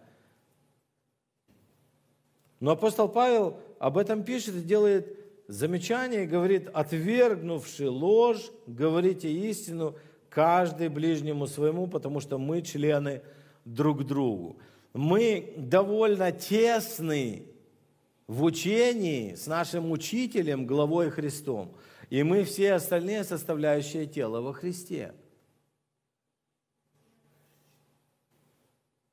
Но апостол Павел об этом пишет и делает замечание говорит, отвергнувши ложь, говорите истину каждый ближнему своему, потому что мы члены друг другу. Мы довольно тесны в учении с нашим учителем, главой Христом, и мы все остальные составляющие тела во Христе.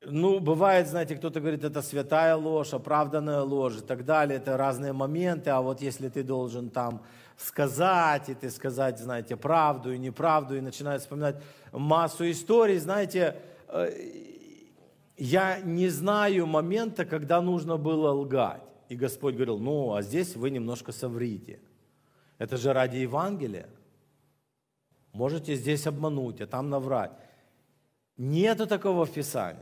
ну, бывает, знаете, кто-то говорит, это святая ложь, оправданная ложь и так далее, это разные моменты, а вот если ты должен там сказать, и ты сказать, знаете, правду и неправду, и начинает вспоминать массу историй, знаете, э, я не знаю момента, когда нужно было лгать. И Господь говорил, ну, а здесь вы немножко соврите. Это же ради Евангелия. Можете здесь обмануть, а там наврать. Нету такого в Писании.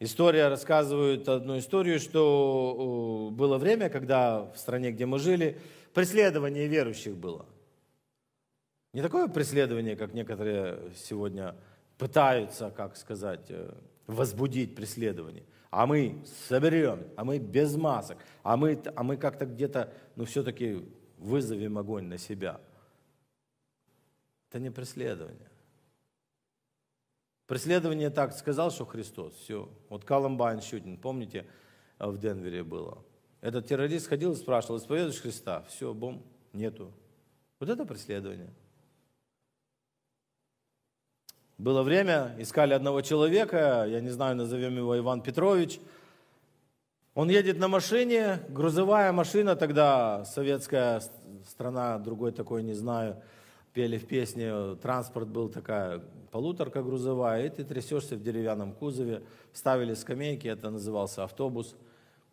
История рассказывает одну историю, что э, было время, когда в стране, где мы жили, преследование верующих было. Не такое преследование, как некоторые сегодня пытаются, как сказать, э, возбудить преследование. А мы соберем, а мы без масок, а мы, а мы как-то где-то, ну все-таки вызовем огонь на себя. Это не преследование. Преследование так сказал, что Христос, все. Вот Колумбайн Щутин, помните, э, в Денвере было. Этот террорист ходил и спрашивал, исповедуешь Христа? Все, бом, нету. Вот это преследование. Было время, искали одного человека, я не знаю, назовем его Иван Петрович. Он едет на машине, грузовая машина, тогда советская страна, другой такой не знаю – пели в песне, транспорт был такая полуторка грузовая, и ты трясешься в деревянном кузове, ставили скамейки, это назывался автобус.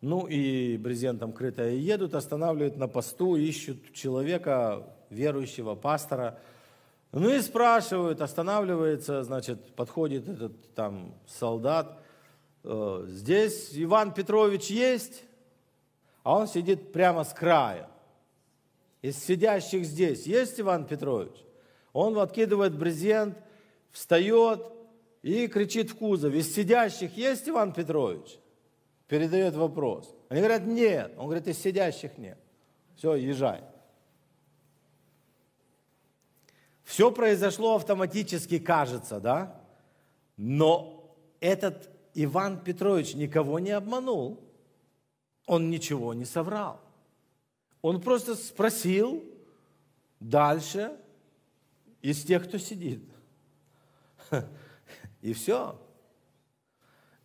Ну и брезентом крытое едут, останавливают на посту, ищут человека, верующего, пастора. Ну и спрашивают, останавливается, значит, подходит этот там солдат. «Э, Здесь Иван Петрович есть, а он сидит прямо с края из сидящих здесь есть Иван Петрович? Он откидывает брезент, встает и кричит в кузов, из сидящих есть Иван Петрович? Передает вопрос. Они говорят, нет. Он говорит, из сидящих нет. Все, езжай. Все произошло автоматически, кажется, да? Но этот Иван Петрович никого не обманул. Он ничего не соврал. Он просто спросил дальше из тех, кто сидит. И все.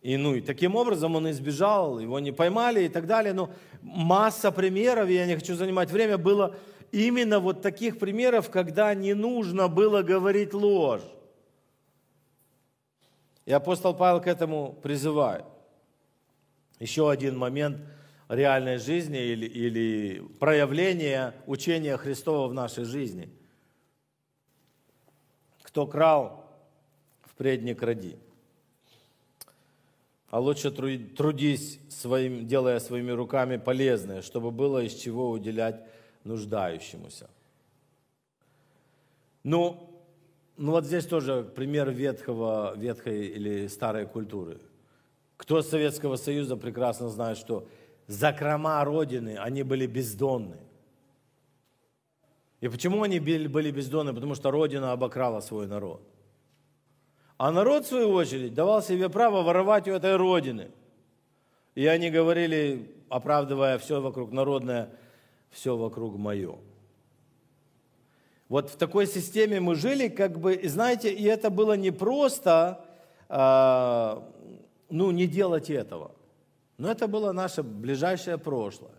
И, ну, и таким образом он избежал, его не поймали и так далее. Но масса примеров, я не хочу занимать время, было именно вот таких примеров, когда не нужно было говорить ложь. И апостол Павел к этому призывает. Еще один момент – реальной жизни или, или проявление учения Христова в нашей жизни. Кто крал, впредь не кради. А лучше трудись, своим, делая своими руками полезное, чтобы было из чего уделять нуждающемуся. Ну, ну вот здесь тоже пример ветхого, ветхой или старой культуры. Кто с Советского Союза прекрасно знает, что закрома Родины, они были бездонны. И почему они были бездонны? Потому что Родина обокрала свой народ. А народ, в свою очередь, давал себе право воровать у этой Родины. И они говорили, оправдывая все вокруг народное, все вокруг мое. Вот в такой системе мы жили, как бы, и знаете, и это было не просто, э, ну, не делать этого – но это было наше ближайшее прошлое.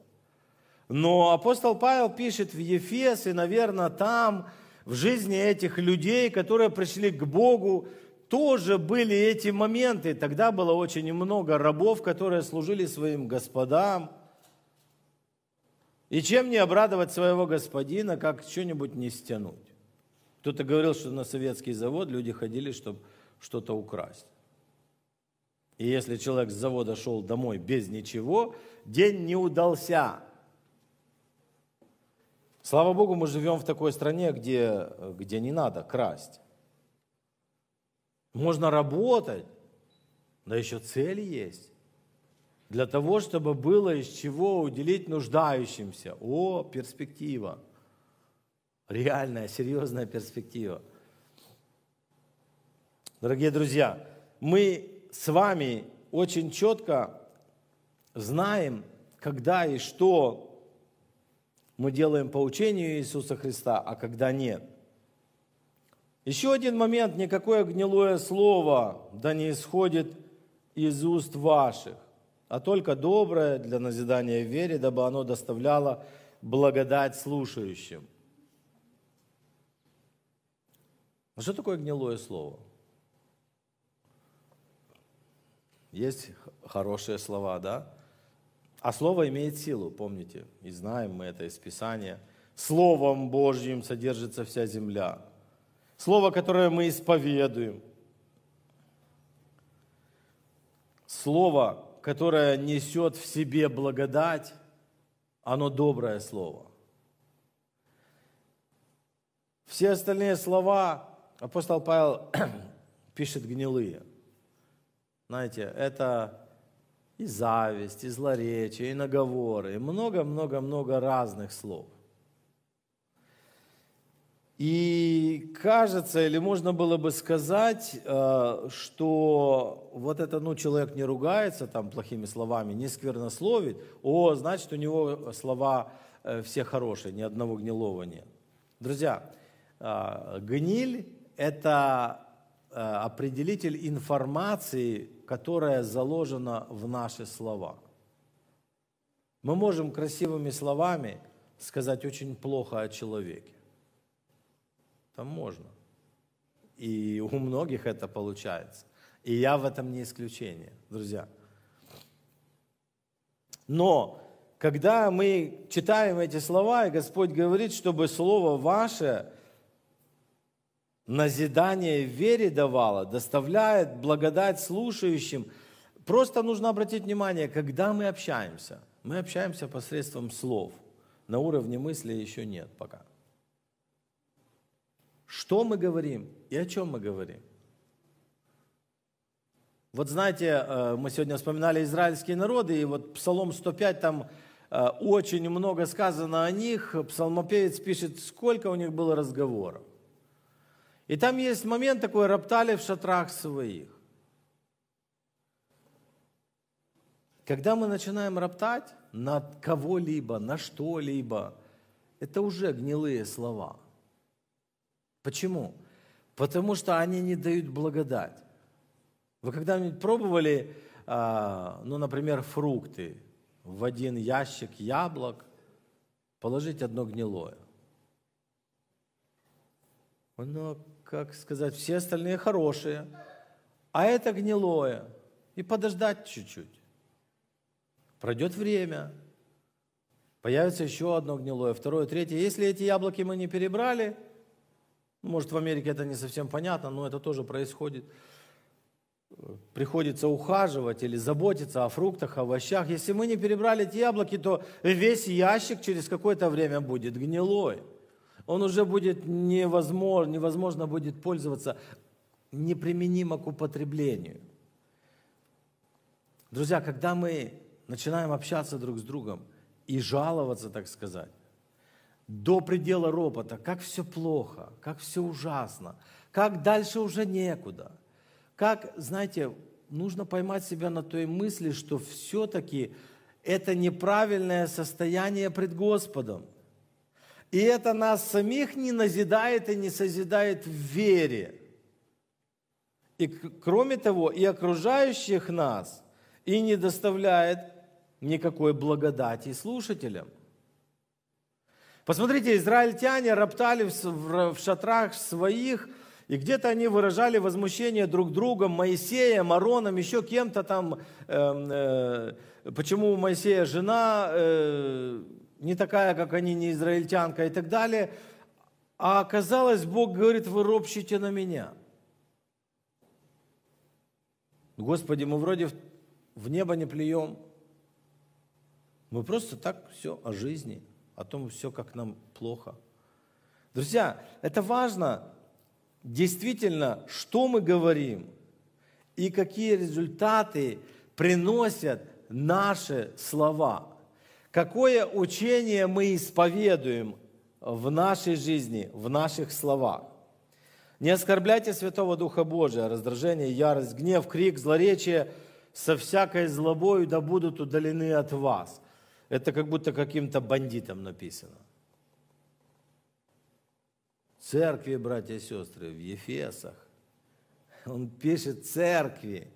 Но апостол Павел пишет в Ефес, и, наверное, там, в жизни этих людей, которые пришли к Богу, тоже были эти моменты. Тогда было очень много рабов, которые служили своим господам. И чем не обрадовать своего господина, как что-нибудь не стянуть? Кто-то говорил, что на советский завод люди ходили, чтобы что-то украсть. И если человек с завода шел домой без ничего, день не удался. Слава Богу, мы живем в такой стране, где, где не надо красть. Можно работать, да еще цель есть. Для того, чтобы было из чего уделить нуждающимся. О, перспектива. Реальная, серьезная перспектива. Дорогие друзья, мы с вами очень четко знаем, когда и что мы делаем по учению Иисуса Христа, а когда нет. Еще один момент, никакое гнилое слово да не исходит из уст ваших, а только доброе для назидания в вере, дабы оно доставляло благодать слушающим. Ну, что такое гнилое слово? Есть хорошие слова, да? А слово имеет силу, помните, и знаем мы это из Писания. Словом Божьим содержится вся земля. Слово, которое мы исповедуем. Слово, которое несет в себе благодать, оно доброе слово. Все остальные слова апостол Павел пишет гнилые – знаете, это и зависть, и злоречие, и наговоры, и много-много-много разных слов. И кажется, или можно было бы сказать, э, что вот это, ну, человек не ругается там плохими словами, не сквернословит, о, значит, у него слова э, все хорошие, ни одного гнилого нет. Друзья, э, гниль – это Э, определитель информации, которая заложена в наши слова. Мы можем красивыми словами сказать очень плохо о человеке. Там можно. И у многих это получается. И я в этом не исключение, друзья. Но когда мы читаем эти слова, и Господь говорит, чтобы слово ваше назидание в вере давала, доставляет благодать слушающим. Просто нужно обратить внимание, когда мы общаемся, мы общаемся посредством слов. На уровне мысли еще нет пока. Что мы говорим и о чем мы говорим? Вот знаете, э, мы сегодня вспоминали израильские народы, и вот Псалом 105, там э, очень много сказано о них. Псалмопевец пишет, сколько у них было разговоров. И там есть момент такой, роптали в шатрах своих. Когда мы начинаем роптать над кого-либо, на что-либо, это уже гнилые слова. Почему? Потому что они не дают благодать. Вы когда-нибудь пробовали, а, ну, например, фрукты в один ящик яблок положить одно гнилое? Оно как сказать, все остальные хорошие, а это гнилое. И подождать чуть-чуть. Пройдет время, появится еще одно гнилое, второе, третье. Если эти яблоки мы не перебрали, ну, может, в Америке это не совсем понятно, но это тоже происходит. Приходится ухаживать или заботиться о фруктах, овощах. Если мы не перебрали эти яблоки, то весь ящик через какое-то время будет гнилой. Он уже будет невозможно, невозможно будет пользоваться, неприменимо к употреблению. Друзья, когда мы начинаем общаться друг с другом и жаловаться, так сказать, до предела ропота, как все плохо, как все ужасно, как дальше уже некуда, как, знаете, нужно поймать себя на той мысли, что все-таки это неправильное состояние пред Господом. И это нас самих не назидает и не созидает в вере. И кроме того, и окружающих нас, и не доставляет никакой благодати слушателям. Посмотрите, израильтяне роптали в шатрах своих, и где-то они выражали возмущение друг другом, Моисеем, Ароном, еще кем-то там, э, э, почему у Моисея жена, э, не такая, как они, не израильтянка и так далее. А оказалось, Бог говорит, вы ропщите на меня. Господи, мы вроде в небо не плюем. Мы просто так все о жизни, о том все, как нам плохо. Друзья, это важно действительно, что мы говорим и какие результаты приносят наши слова. Какое учение мы исповедуем в нашей жизни, в наших словах? Не оскорбляйте Святого Духа Божия, раздражение, ярость, гнев, крик, злоречие со всякой злобою да будут удалены от вас. Это как будто каким-то бандитом написано. церкви, братья и сестры, в Ефесах. Он пишет церкви.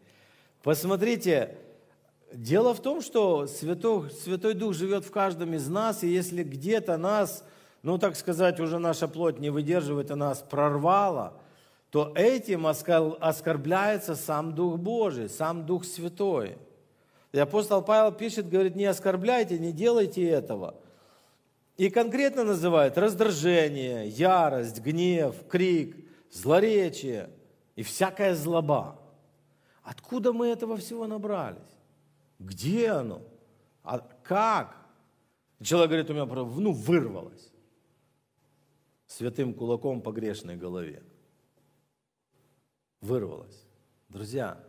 Посмотрите, Дело в том, что Святой, Святой Дух живет в каждом из нас, и если где-то нас, ну так сказать, уже наша плоть не выдерживает, и нас прорвала, то этим оскорбляется сам Дух Божий, сам Дух Святой. И апостол Павел пишет, говорит, не оскорбляйте, не делайте этого. И конкретно называет раздражение, ярость, гнев, крик, злоречие и всякая злоба. Откуда мы этого всего набрались? Где оно? А как? Человек говорит, у меня ну, вырвалось. Святым кулаком по грешной голове. Вырвалось. Друзья,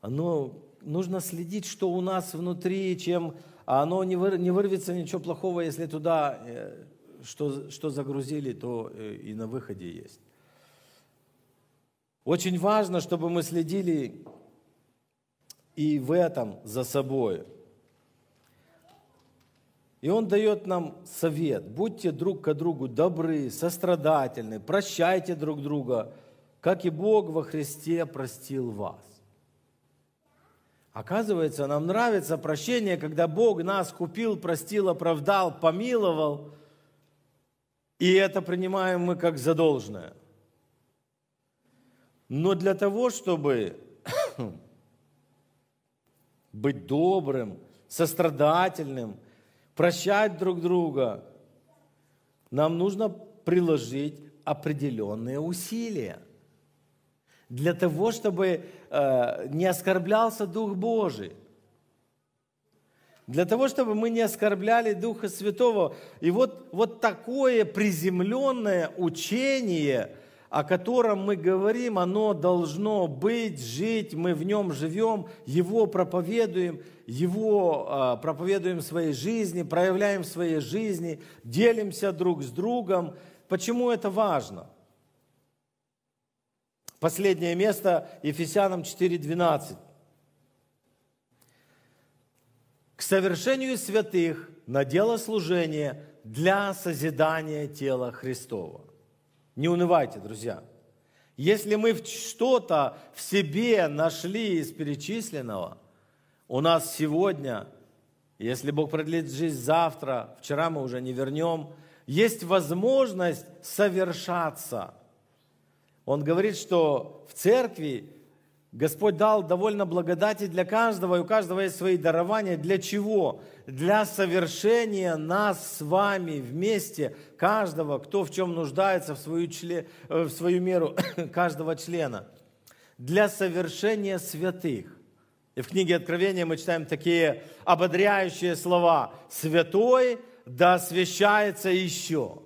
оно, нужно следить, что у нас внутри, чем оно не, выр, не вырвется ничего плохого, если туда э, что, что загрузили, то э, и на выходе есть. Очень важно, чтобы мы следили и в этом за собой. И Он дает нам совет. Будьте друг к другу добры, сострадательны, прощайте друг друга, как и Бог во Христе простил вас. Оказывается, нам нравится прощение, когда Бог нас купил, простил, оправдал, помиловал, и это принимаем мы как задолженное. Но для того, чтобы быть добрым, сострадательным, прощать друг друга. Нам нужно приложить определенные усилия для того, чтобы э, не оскорблялся Дух Божий. Для того, чтобы мы не оскорбляли Духа Святого. И вот, вот такое приземленное учение – о котором мы говорим, оно должно быть, жить, мы в нем живем, его проповедуем, его а, проповедуем в своей жизни, проявляем в своей жизни, делимся друг с другом. Почему это важно? Последнее место Ефесянам 4.12. К совершению святых на дело служения для созидания тела Христова. Не унывайте, друзья. Если мы что-то в себе нашли из перечисленного, у нас сегодня, если Бог продлит жизнь завтра, вчера мы уже не вернем, есть возможность совершаться. Он говорит, что в церкви Господь дал довольно благодати для каждого, и у каждого есть свои дарования. Для чего? Для совершения нас с вами вместе, каждого, кто в чем нуждается, в свою, член, э, в свою меру, каждого члена. Для совершения святых. И в книге Откровения мы читаем такие ободряющие слова. «Святой да освящается еще».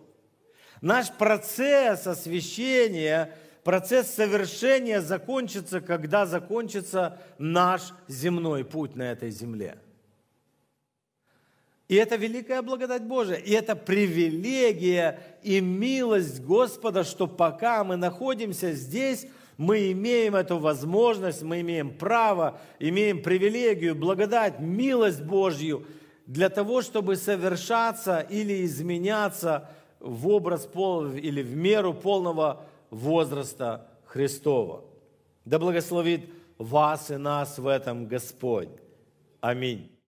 Наш процесс освящения – процесс совершения закончится, когда закончится наш земной путь на этой земле. И это великая благодать Божия, и это привилегия и милость Господа, что пока мы находимся здесь, мы имеем эту возможность, мы имеем право, имеем привилегию, благодать, милость Божью для того, чтобы совершаться или изменяться в образ пол, или в меру полного возраста Христова. Да благословит вас и нас в этом Господь. Аминь.